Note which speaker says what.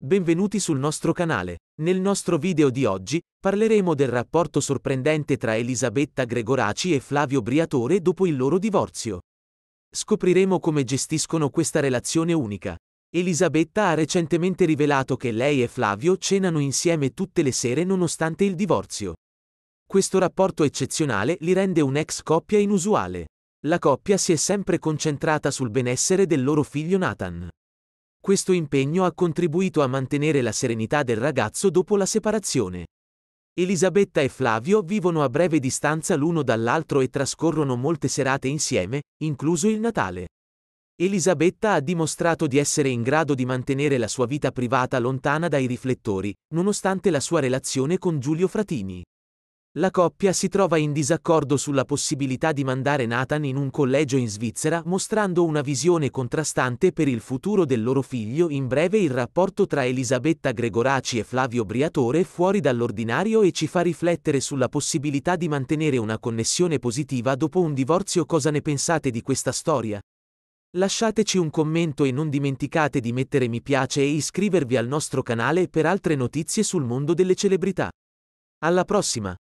Speaker 1: Benvenuti sul nostro canale. Nel nostro video di oggi parleremo del rapporto sorprendente tra Elisabetta Gregoraci e Flavio Briatore dopo il loro divorzio. Scopriremo come gestiscono questa relazione unica. Elisabetta ha recentemente rivelato che lei e Flavio cenano insieme tutte le sere nonostante il divorzio. Questo rapporto eccezionale li rende un'ex coppia inusuale. La coppia si è sempre concentrata sul benessere del loro figlio Nathan questo impegno ha contribuito a mantenere la serenità del ragazzo dopo la separazione. Elisabetta e Flavio vivono a breve distanza l'uno dall'altro e trascorrono molte serate insieme, incluso il Natale. Elisabetta ha dimostrato di essere in grado di mantenere la sua vita privata lontana dai riflettori, nonostante la sua relazione con Giulio Fratini. La coppia si trova in disaccordo sulla possibilità di mandare Nathan in un collegio in Svizzera mostrando una visione contrastante per il futuro del loro figlio. In breve il rapporto tra Elisabetta Gregoraci e Flavio Briatore è fuori dall'ordinario e ci fa riflettere sulla possibilità di mantenere una connessione positiva dopo un divorzio. Cosa ne pensate di questa storia? Lasciateci un commento e non dimenticate di mettere mi piace e iscrivervi al nostro canale per altre notizie sul mondo delle celebrità. Alla prossima!